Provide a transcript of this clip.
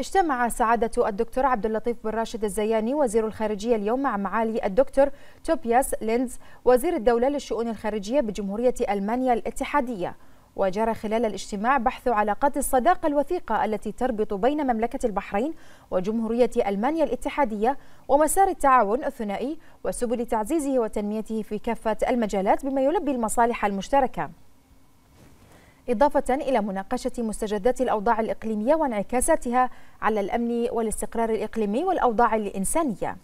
اجتمع سعادة الدكتور عبد اللطيف بن راشد الزياني وزير الخارجية اليوم مع معالي الدكتور توبياس لينز وزير الدولة للشؤون الخارجية بجمهورية ألمانيا الاتحادية وجرى خلال الاجتماع بحث علاقات الصداقة الوثيقة التي تربط بين مملكة البحرين وجمهورية ألمانيا الاتحادية ومسار التعاون الثنائي وسبل تعزيزه وتنميته في كافة المجالات بما يلبي المصالح المشتركة إضافة إلى مناقشة مستجدات الأوضاع الإقليمية وانعكاساتها على الأمن والاستقرار الإقليمي والأوضاع الإنسانية